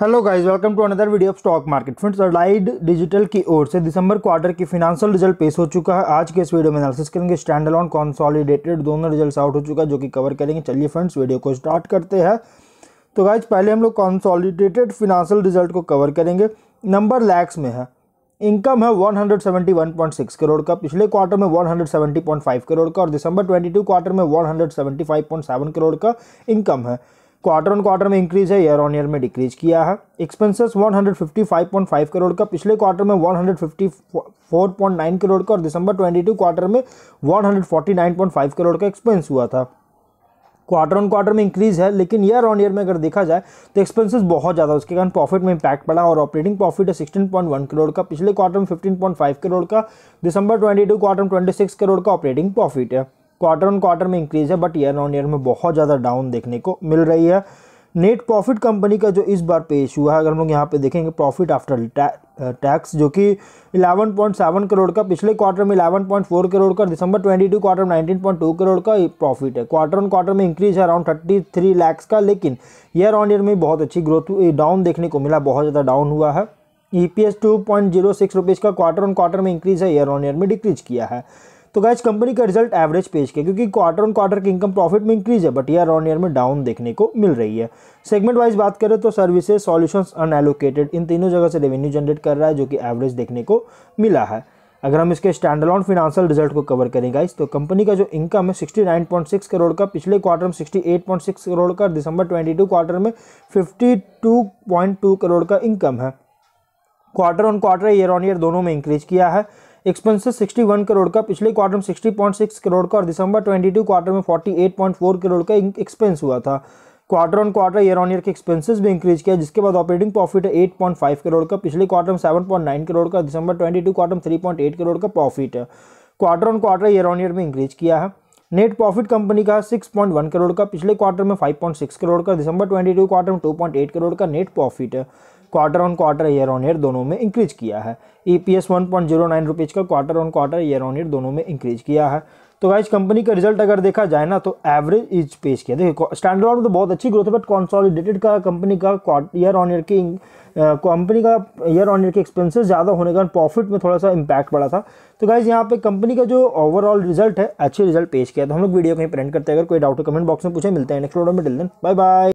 hello guys welcome to another video of stock market friends Allied Digital की ओर से दिसंबर क्वार्टर की फिनेंशियल रिजल्ट पेश हो चुका है आज के इस वीडियो में एनालिसिस करेंगे स्टैंड ऑन कॉन्सॉलिडेटेड दोनों रिजल्ट्स आउट हो चुका है जो कि कवर करेंगे चलिए फ्रेंड्स वीडियो को स्टार्ट करते हैं तो गाइज पहले हम लोग कॉन्सॉलिडेटेड फिनांशियल रिजल्ट को कवर करेंगे नंबर लैक्स में है इनकम है वन करोड़ का पिछले क्वार्टर में वन करोड़ का और दिसंबर ट्वेंटी क्वार्टर में वन करोड़ का इनकम है क्वार्टर ऑन क्वार्टर में इंक्रीज है ईयर ऑन ईयर में डिक्रीज किया है एक्सपेंसेस 155.5 करोड़ का पिछले क्वार्टर में 154.9 करोड़ का और दिसंबर 22 क्वार्टर में 149.5 करोड़ का एक्सपेंस हुआ था क्वार्टर ऑन क्वार्टर में इंक्रीज है लेकिन ईयर ऑन ईयर में अगर देखा जाए तो एक्सपेंसेस बहुत ज़्यादा उसके कारण प्रॉफिट में इंपैक्ट पड़ा और ऑपरेटिंग प्रॉफिट है सिक्सटीन पॉइंट वन करोड़ का पिछले क्वार्टर में फिफ्टीन पॉइंट फाइव करोड़ का दिसंबर ट्वेंटी टू क्वार्टर में सिक्स करोड़ का ऑपरेटिंग प्रॉफिट है क्वार्टर ऑन क्वार्टर में इंक्रीज है बट ईयर ऑन ईयर में बहुत ज़्यादा डाउन देखने को मिल रही है नेट प्रॉफिट कंपनी का जो इस बार पेश हुआ है अगर हम लोग यहाँ पे देखेंगे प्रॉफिट आफ्टर टैक्स जो कि 11.7 करोड़ का पिछले क्वार्टर में 11.4 करोड़ का दिसंबर 22 क्वार्टर में 19.2 करोड़ का प्रॉफिट है क्वार्टर ऑन क्वार्टर में इंक्रीज है अराउंड 33 लैक्स का लेकिन ईयर ऑन ईयर में बहुत अच्छी ग्रोथ डाउन देखने को मिला बहुत ज़्यादा डाउन हुआ है ई पी एस का क्वार्टर ऑन क्वार्टर में इंक्रीज है ईयर ऑन ईयर में डिक्रीज किया है तो गैज कंपनी का रिजल्ट एवरेज पेज के क्योंकि क्वार्टर ऑन क्वार्टर की इनकम प्रॉफिट में इंक्रीज है बट ईयर ऑन ईयर में डाउन देखने को मिल रही है सेगमेंट वाइज बात करें तो सर्विसेज सॉल्यूशंस अनएलोकेटेड इन तीनों जगह से रेवेन्यू जनरेट कर रहा है जो कि एवरेज देखने को मिला है अगर हम इसके स्टैंडलॉन फिनांशियल रिजल्ट को कवर करें गाइस तो कंपनी का जो इनकम है 69.6 करोड़ का पिछले क्वार्टर में 68.6 करोड़ का दिसंबर 22 क्वार्टर में 52.2 करोड़ का इनकम है quarter on quarter year on year दोनों में इंक्रीज किया है एक्सपेंसेस 61 करोड़ का पिछले क्वार्टर में 60.6 करोड़ का और दिसंबर 22 क्वार्टर में 48.4 करोड़ का एक्सपेंस हुआ था quarter on quarter year on year के एक्सपेंसेस भी इंक्रीज किया जिसके बाद ऑपरेटिंग प्रॉफिट है एट करोड़ का पिछले क्वार्टर में 7.9 करोड़ का दिसंबर 22 क्वार्टर में 3.8 करोड़ का प्रॉफिट है quarter on quarter year on year में इंक्रीज किया है नेट प्रॉफिट कंपनी का 6.1 करोड़ का पिछले क्वार्टर में 5.6 करोड़ का दिसंबर 22 क्वार्टर में 2.8 करोड़ का net profit quarter on quarter year on year दोनों में इंक्रीज किया है E P S point zero nine rupees का quarter on quarter year on year दोनों में इंक्रीज किया है तो गाइज कंपनी का रिजल्ट अगर देखा जाए ना तो एवरेज इज पेश किया देखिए स्टैंड में तो बहुत अच्छी ग्रोथ है बट कॉन्सॉलिडेटेड का कंपनी का ईयर ऑन ईयर की कंपनी का ईयर ऑन ईयर के एक्सपेंसेस ज़्यादा होने के कारण प्रॉफिट में थोड़ा सा इंपैक्ट पड़ा था तो गाइज यहाँ पे कंपनी का जो ओवरऑल रिजल्ट है अच्छे रिजल्ट पेश किया तो हम लोग वीडियो कहीं प्रिंट करते हैं अगर कोई डाउट कमेंट बॉक्स में पूछे मिलते हैं नेक्स्ट वीडियो में डिल दिन बाय बाय